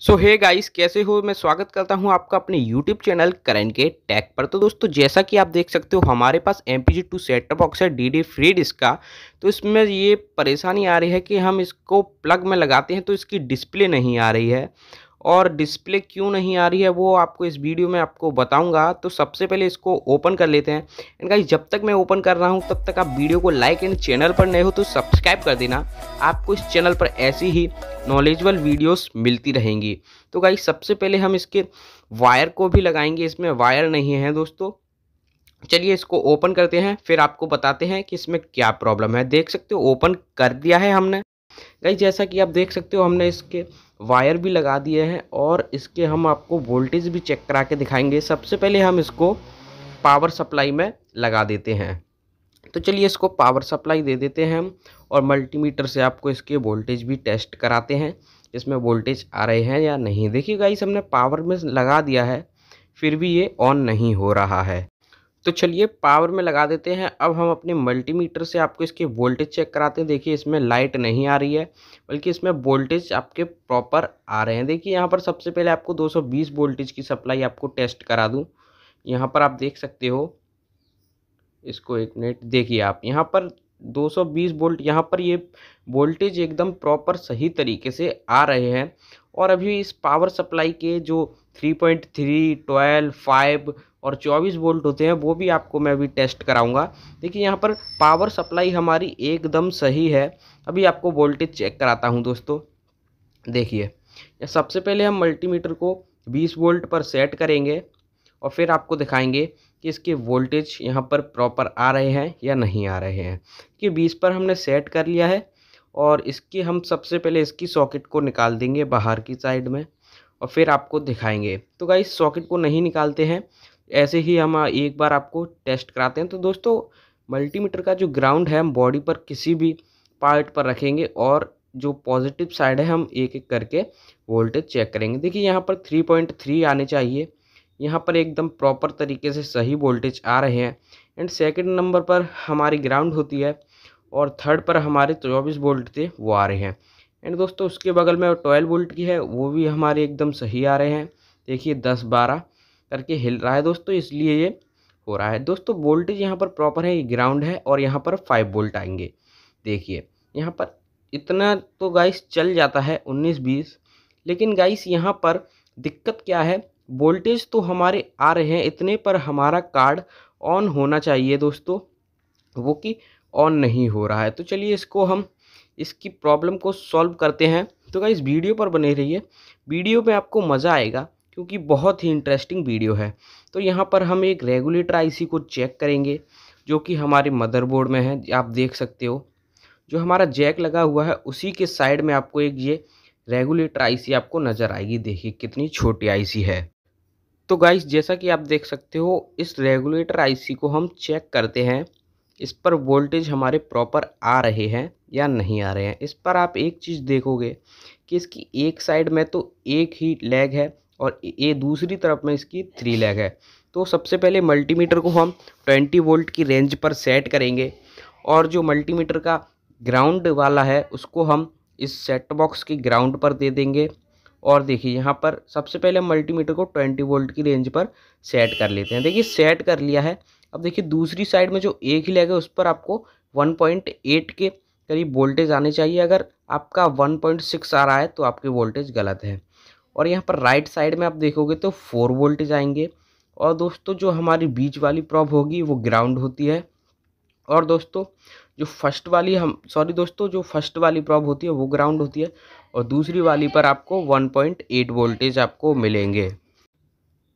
सो hey guys कैसे हो मैं स्वागत करता हूं आपका अपने यूट्यूब चैनल करण के टैग पर तो दोस्तों जैसा कि आप देख सकते हो हमारे पास M P G two setup box है डी डी फ्री डिस्क का तो इसमें ये परेशानी आ रही है कि हम इसको प्लग में लगाते हैं तो इसकी डिस्प्ले नहीं आ रही है और डिस्प्ले क्यों नहीं आ रही है वो आपको इस वीडियो में आपको बताऊंगा तो सबसे पहले इसको ओपन कर लेते हैं एंड गाइस जब तक मैं ओपन कर रहा हूं तब तक आप वीडियो को लाइक एंड चैनल पर नए हो तो सब्सक्राइब कर देना आपको इस चैनल पर ऐसी ही नॉलेजबल वीडियोस मिलती रहेंगी तो गाइस सबसे पहले हम इसके वायर को भी लगाएंगे इसमें वायर नहीं है दोस्तों चलिए इसको ओपन करते हैं फिर आपको बताते हैं कि इसमें क्या प्रॉब्लम है देख सकते हो ओपन कर दिया है हमने कई जैसा कि आप देख सकते हो हमने इसके वायर भी लगा दिए हैं और इसके हम आपको वोल्टेज भी चेक करा के दिखाएंगे सबसे पहले हम इसको पावर सप्लाई में लगा देते हैं तो चलिए इसको पावर सप्लाई दे देते हैं हम और मल्टीमीटर से आपको इसके वोल्टेज भी टेस्ट कराते हैं इसमें वोल्टेज आ रहे हैं या नहीं देखिए गाइस हमने पावर में लगा दिया है फिर भी ये ऑन नहीं हो रहा है तो चलिए पावर में लगा देते हैं अब हम अपने मल्टीमीटर से आपको इसकी वोल्टेज चेक कराते हैं देखिए इसमें लाइट नहीं आ रही है बल्कि इसमें वोल्टेज आपके प्रॉपर आ रहे हैं देखिए यहाँ पर सबसे पहले आपको 220 वोल्टेज की सप्लाई आपको टेस्ट करा दूँ यहाँ पर आप देख सकते हो इसको एक मिनट देखिए आप यहाँ पर 220 वोल्ट यहाँ पर ये वोल्टेज एकदम प्रॉपर सही तरीके से आ रहे हैं और अभी इस पावर सप्लाई के जो 3.3, 12, 5 और 24 वोल्ट होते हैं वो भी आपको मैं अभी टेस्ट कराऊंगा देखिए यहाँ पर पावर सप्लाई हमारी एकदम सही है अभी आपको वोल्टेज चेक कराता हूँ दोस्तों देखिए सबसे पहले हम मल्टीमीटर को 20 वोल्ट पर सेट करेंगे और फिर आपको दिखाएंगे कि इसके वोल्टेज यहाँ पर प्रॉपर आ रहे हैं या नहीं आ रहे हैं कि बीस पर हमने सेट कर लिया है और इसकी हम सबसे पहले इसकी सॉकेट को निकाल देंगे बाहर की साइड में और फिर आपको दिखाएंगे तो गाइस सॉकेट को नहीं निकालते हैं ऐसे ही हम एक बार आपको टेस्ट कराते हैं तो दोस्तों मल्टीमीटर का जो ग्राउंड है हम बॉडी पर किसी भी पार्ट पर रखेंगे और जो पॉजिटिव साइड है हम एक एक करके वोल्टेज चेक करेंगे देखिए यहाँ पर थ्री पॉइंट थ्री आने चाहिए यहाँ पर एकदम प्रॉपर तरीके से सही वोल्टेज आ रहे हैं एंड सेकेंड नंबर पर हमारी ग्राउंड होती है और थर्ड पर हमारे चौबीस वोल्ट थे वो आ रहे हैं एंड दोस्तों उसके बगल में ट्वेल्व वोल्ट की है वो भी हमारे एकदम सही आ रहे हैं देखिए दस बारह करके हिल रहा है दोस्तों इसलिए ये हो रहा है दोस्तों वोल्टेज यहाँ पर प्रॉपर है ये ग्राउंड है और यहाँ पर फाइव वोल्ट आएंगे देखिए यहाँ पर इतना तो गाइस चल जाता है उन्नीस बीस लेकिन गाइस यहाँ पर दिक्कत क्या है वोल्टेज तो हमारे आ रहे हैं इतने पर हमारा कार्ड ऑन होना चाहिए दोस्तों वो कि ऑन नहीं हो रहा है तो चलिए इसको हम इसकी प्रॉब्लम को सॉल्व करते हैं तो गाइस वीडियो पर बने रहिए वीडियो में आपको मज़ा आएगा क्योंकि बहुत ही इंटरेस्टिंग वीडियो है तो यहाँ पर हम एक रेगुलेटर आईसी को चेक करेंगे जो कि हमारे मदरबोर्ड में है आप देख सकते हो जो हमारा जैक लगा हुआ है उसी के साइड में आपको एक ये रेगुलेटर आईसी आपको नज़र आएगी देखिए कितनी छोटी आईसी है तो गाइस जैसा कि आप देख सकते हो इस रेगुलेटर आईसी को हम चेक करते हैं इस पर वोल्टेज हमारे प्रॉपर आ रहे हैं या नहीं आ रहे हैं इस पर आप एक चीज़ देखोगे कि इसकी एक साइड में तो एक ही लेग है और ये दूसरी तरफ में इसकी थ्री लैग है तो सबसे पहले मल्टीमीटर को हम 20 वोल्ट की रेंज पर सेट करेंगे और जो मल्टीमीटर का ग्राउंड वाला है उसको हम इस सेट बॉक्स की ग्राउंड पर दे देंगे और देखिए यहाँ पर सबसे पहले हम मल्टीमीटर को 20 वोल्ट की रेंज पर सेट कर लेते हैं देखिए सेट कर लिया है अब देखिए दूसरी साइड में जो एक ही लैग है उस पर आपको एट के करीब वोल्टेज आने चाहिए अगर आपका सिक्स आ रहा है तो आपकी वोल्टेज गलत है और यहाँ पर राइट साइड में आप देखोगे तो फोर वोल्टेज जाएंगे और दोस्तों जो हमारी बीच वाली प्रॉब होगी वो ग्राउंड होती है और दोस्तों जो फर्स्ट वाली हम सॉरी दोस्तों जो फर्स्ट वाली प्रॉब होती है वो ग्राउंड होती है और दूसरी वाली पर आपको 1.8 वोल्टेज आपको मिलेंगे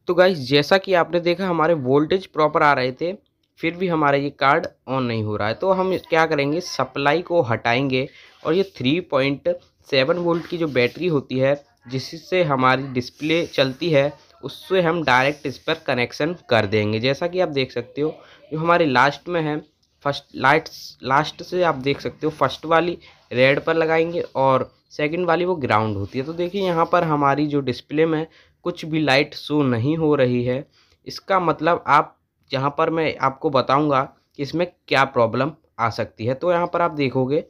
तो गाइज जैसा कि आपने देखा हमारे वोल्टेज प्रॉपर आ रहे थे फिर भी हमारा ये कार्ड ऑन नहीं हो रहा है तो हम क्या करेंगे सप्लाई को हटाएंगे और ये थ्री पॉइंट सेवन वोल्ट की जो बैटरी होती है जिससे हमारी डिस्प्ले चलती है उससे हम डायरेक्ट इस पर कनेक्शन कर देंगे जैसा कि आप देख सकते हो जो हमारे लास्ट में है फर्स्ट लाइट्स लास्ट से आप देख सकते हो फर्स्ट वाली रेड पर लगाएंगे और सेकंड वाली वो ग्राउंड होती है तो देखिए यहाँ पर हमारी जो डिस्प्ले में कुछ भी लाइट शो नहीं हो रही है इसका मतलब आप जहाँ पर मैं आपको बताऊँगा कि इसमें क्या प्रॉब्लम आ सकती है तो यहाँ पर आप देखोगे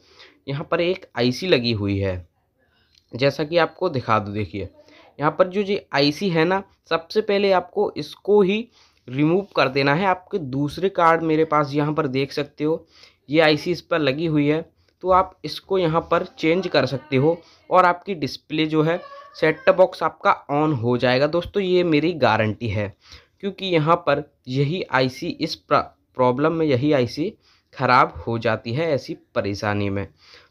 यहाँ पर एक आईसी लगी हुई है जैसा कि आपको दिखा दो देखिए यहाँ पर जो जी आईसी है ना सबसे पहले आपको इसको ही रिमूव कर देना है आपके दूसरे कार्ड मेरे पास यहाँ पर देख सकते हो ये आईसी इस पर लगी हुई है तो आप इसको यहाँ पर चेंज कर सकते हो और आपकी डिस्प्ले जो है सेट बॉक्स आपका ऑन हो जाएगा दोस्तों ये मेरी गारंटी है क्योंकि यहाँ पर यही आई इस प्रॉब्लम में यही आई ख़राब हो जाती है ऐसी परेशानी में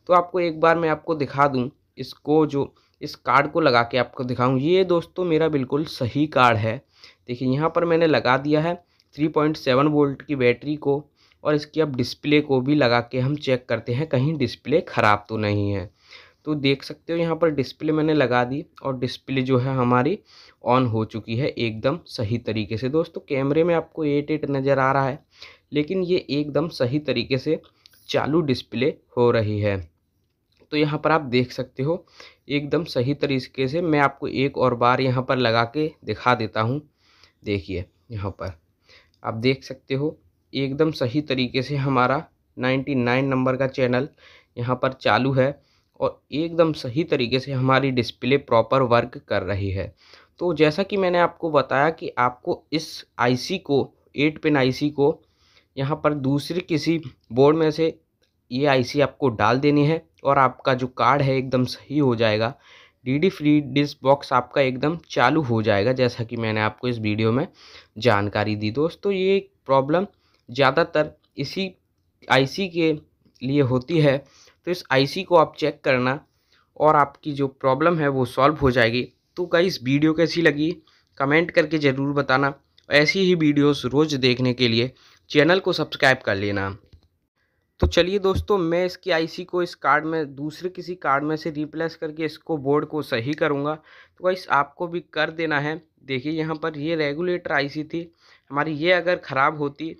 तो आपको एक बार मैं आपको दिखा दूँ इसको जो इस कार्ड को लगा के आपको दिखाऊँ ये दोस्तों मेरा बिल्कुल सही कार्ड है देखिए यहाँ पर मैंने लगा दिया है थ्री पॉइंट सेवन वोल्ट की बैटरी को और इसकी अब डिस्प्ले को भी लगा के हम चेक करते हैं कहीं डिस्प्ले ख़राब तो नहीं है तो देख सकते हो यहाँ पर डिस्प्ले मैंने लगा दी और डिस्प्ले जो है हमारी ऑन हो चुकी है एकदम सही तरीके से दोस्तों कैमरे में आपको एट एट नज़र आ रहा है लेकिन ये एकदम सही तरीके से चालू डिस्प्ले हो रही है तो यहाँ पर आप देख सकते हो एकदम सही तरीके से मैं आपको एक और बार यहाँ पर लगा के दिखा देता हूँ देखिए यहाँ पर आप देख सकते हो एकदम सही तरीके से हमारा 99 नंबर का चैनल यहाँ पर चालू है और एकदम सही तरीके से हमारी डिस्प्ले प्रॉपर वर्क कर रही है तो जैसा कि मैंने आपको बताया कि आपको इस आईसी को एट पिन आईसी को यहाँ पर दूसरे किसी बोर्ड में से ये आईसी आपको डाल देनी है और आपका जो कार्ड है एकदम सही हो जाएगा डीडी फ्री डिस्क बॉक्स आपका एकदम चालू हो जाएगा जैसा कि मैंने आपको इस वीडियो में जानकारी दी दोस्तों ये प्रॉब्लम ज़्यादातर इसी आईसी के लिए होती है तो इस आईसी को आप चेक करना और आपकी जो प्रॉब्लम है वो सॉल्व हो जाएगी तो गाइस वीडियो कैसी लगी कमेंट करके ज़रूर बताना ऐसी ही वीडियोज़ रोज़ देखने के लिए चैनल को सब्सक्राइब कर लेना तो चलिए दोस्तों मैं इसकी आईसी को इस कार्ड में दूसरे किसी कार्ड में से रिप्लेस करके इसको बोर्ड को सही करूँगा तो गाइस आपको भी कर देना है देखिए यहाँ पर ये रेगुलेटर आईसी थी हमारी ये अगर ख़राब होती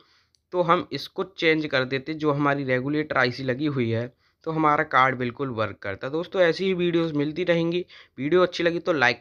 तो हम इसको चेंज कर देते जो हमारी रेगुलेटर आईसी लगी हुई है तो हमारा कार्ड बिल्कुल वर्क करता दोस्तों ऐसी ही वीडियोज़ मिलती रहेंगी वीडियो अच्छी लगी तो लाइक